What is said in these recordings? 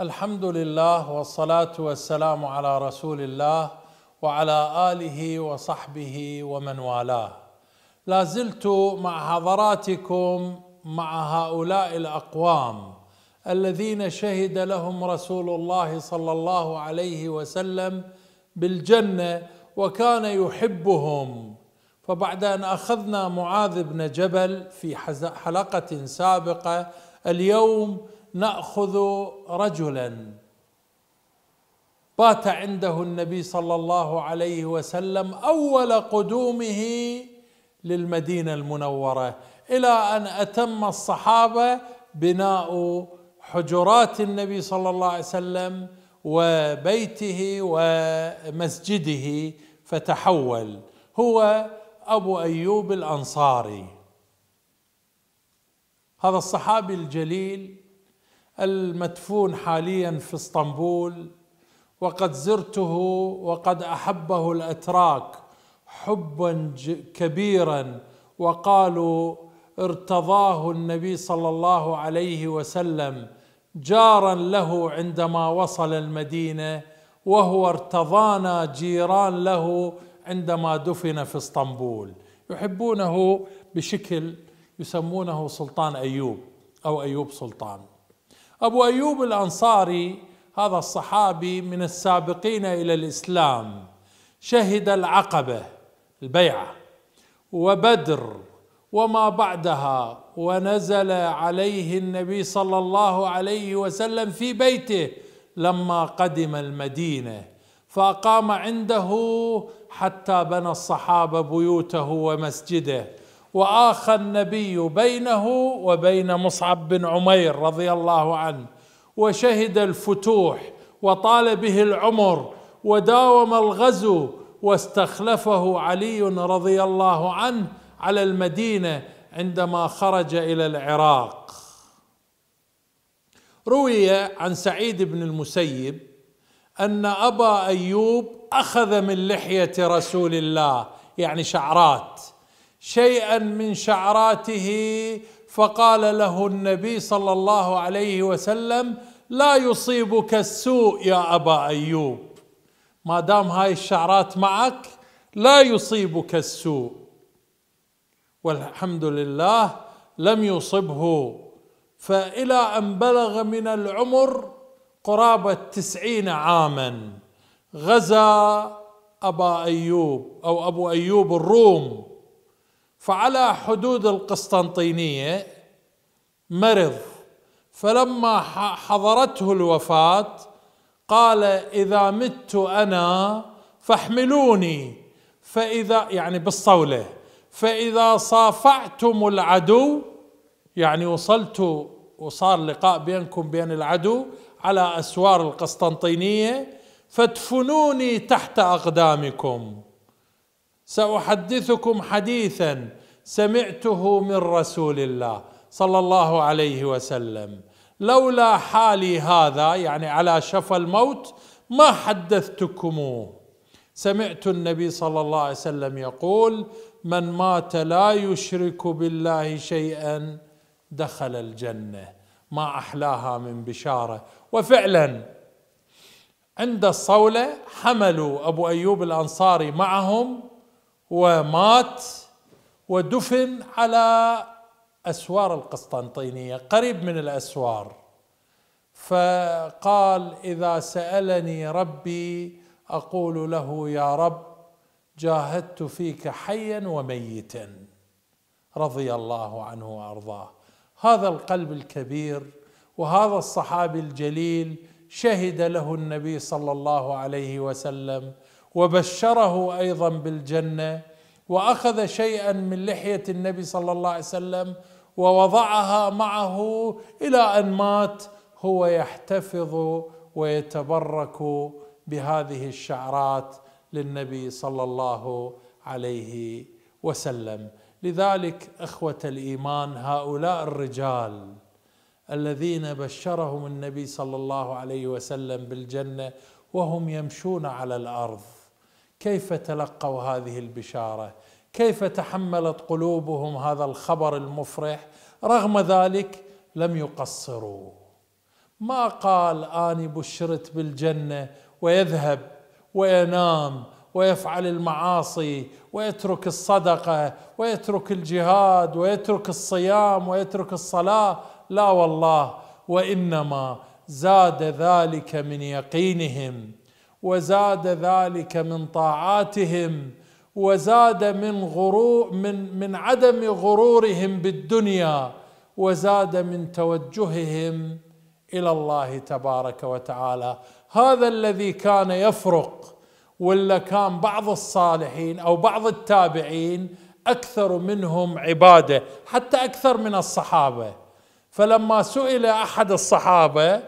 الحمد لله والصلاة والسلام على رسول الله وعلى آله وصحبه ومن والاه لا زلت مع حضراتكم مع هؤلاء الاقوام الذين شهد لهم رسول الله صلى الله عليه وسلم بالجنه وكان يحبهم فبعد ان اخذنا معاذ بن جبل في حلقه سابقه اليوم ناخذ رجلا بات عنده النبي صلى الله عليه وسلم اول قدومه للمدينه المنوره إلى أن أتم الصحابة بناء حجرات النبي صلى الله عليه وسلم وبيته ومسجده فتحول هو أبو أيوب الأنصاري هذا الصحابي الجليل المدفون حاليا في اسطنبول وقد زرته وقد احبه الاتراك حبا كبيرا وقالوا ارتضاه النبي صلى الله عليه وسلم جارا له عندما وصل المدينه وهو ارتضانا جيران له عندما دفن في اسطنبول يحبونه بشكل يسمونه سلطان ايوب او ايوب سلطان ابو ايوب الانصاري هذا الصحابي من السابقين الى الاسلام شهد العقبه البيعه وبدر وما بعدها ونزل عليه النبي صلى الله عليه وسلم في بيته لما قدم المدينه فاقام عنده حتى بنى الصحابه بيوته ومسجده واخى النبي بينه وبين مصعب بن عمير رضي الله عنه وشهد الفتوح وطال به العمر وداوم الغزو واستخلفه علي رضي الله عنه على المدينه عندما خرج الى العراق روي عن سعيد بن المسيب ان ابا ايوب اخذ من لحيه رسول الله يعني شعرات شيئا من شعراته فقال له النبي صلى الله عليه وسلم لا يصيبك السوء يا ابا ايوب ما دام هاي الشعرات معك لا يصيبك السوء والحمد لله لم يصبه فإلى أن بلغ من العمر قرابة تسعين عاما غزا أبا أيوب أو أبو أيوب الروم فعلى حدود القسطنطينية مرض فلما حضرته الوفاة قال إذا مت أنا فاحملوني فإذا يعني بالصولة فإذا صافعتم العدو يعني وصلتوا وصار لقاء بينكم بين العدو على أسوار القسطنطينية فادفنوني تحت أقدامكم سأحدثكم حديثا سمعته من رسول الله صلى الله عليه وسلم لولا حالي هذا يعني على شفا الموت ما حدثتكموه سمعت النبي صلى الله عليه وسلم يقول من مات لا يشرك بالله شيئا دخل الجنه ما احلاها من بشاره وفعلا عند الصوله حملوا ابو ايوب الانصاري معهم ومات ودفن على اسوار القسطنطينيه قريب من الاسوار فقال اذا سالني ربي اقول له يا رب جاهدت فيك حيا وميتا رضي الله عنه وارضاه هذا القلب الكبير وهذا الصحابي الجليل شهد له النبي صلى الله عليه وسلم وبشره ايضا بالجنه واخذ شيئا من لحيه النبي صلى الله عليه وسلم ووضعها معه الى ان مات هو يحتفظ ويتبرك بهذه الشعرات للنبي صلى الله عليه وسلم لذلك اخوه الايمان هؤلاء الرجال الذين بشرهم النبي صلى الله عليه وسلم بالجنه وهم يمشون على الارض كيف تلقوا هذه البشاره كيف تحملت قلوبهم هذا الخبر المفرح رغم ذلك لم يقصروا ما قال اني بشرت بالجنه ويذهب وينام ويفعل المعاصي ويترك الصدقه ويترك الجهاد ويترك الصيام ويترك الصلاه لا والله وانما زاد ذلك من يقينهم وزاد ذلك من طاعاتهم وزاد من غرور من من عدم غرورهم بالدنيا وزاد من توجههم الى الله تبارك وتعالى هذا الذي كان يفرق ولا كان بعض الصالحين او بعض التابعين اكثر منهم عباده حتى اكثر من الصحابه فلما سئل احد الصحابه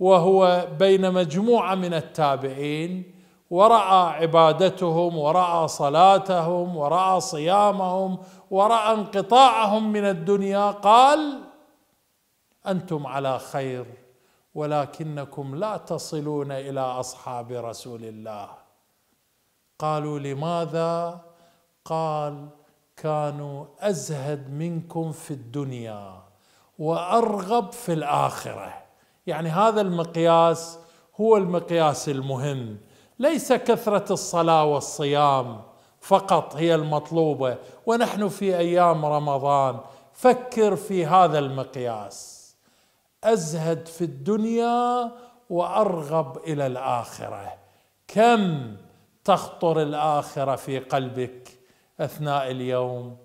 وهو بين مجموعه من التابعين وراى عبادتهم وراى صلاتهم وراى صيامهم وراى انقطاعهم من الدنيا قال انتم على خير ولكنكم لا تصلون الى اصحاب رسول الله قالوا لماذا قال كانوا ازهد منكم في الدنيا وارغب في الاخره يعني هذا المقياس هو المقياس المهم ليس كثره الصلاه والصيام فقط هي المطلوبه ونحن في ايام رمضان فكر في هذا المقياس ازهد في الدنيا وارغب الى الاخره كم تخطر الاخره في قلبك اثناء اليوم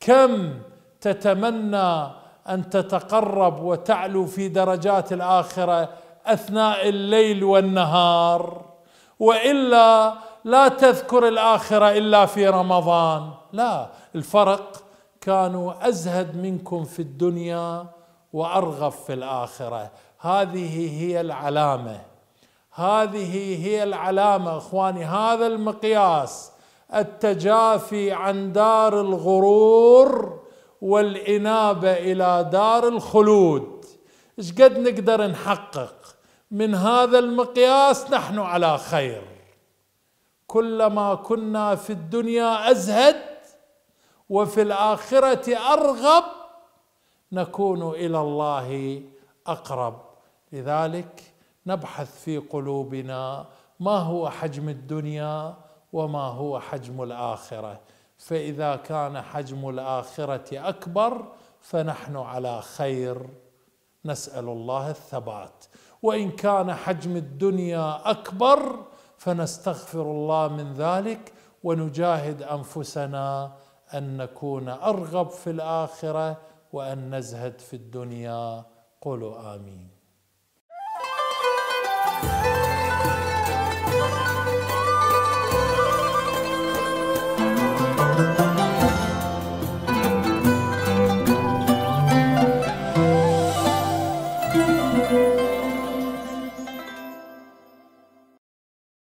كم تتمنى ان تتقرب وتعلو في درجات الاخره اثناء الليل والنهار والا لا تذكر الاخره الا في رمضان لا الفرق كانوا ازهد منكم في الدنيا وارغب في الاخره هذه هي العلامه هذه هي العلامه اخواني هذا المقياس التجافي عن دار الغرور والانابه الى دار الخلود ايش قد نقدر نحقق من هذا المقياس نحن على خير كلما كنا في الدنيا ازهد وفي الاخره ارغب نكون الى الله اقرب لذلك نبحث في قلوبنا ما هو حجم الدنيا وما هو حجم الاخره فاذا كان حجم الاخره اكبر فنحن على خير نسال الله الثبات وان كان حجم الدنيا اكبر فنستغفر الله من ذلك ونجاهد انفسنا ان نكون ارغب في الاخره وأن نزهد في الدنيا قولوا آمين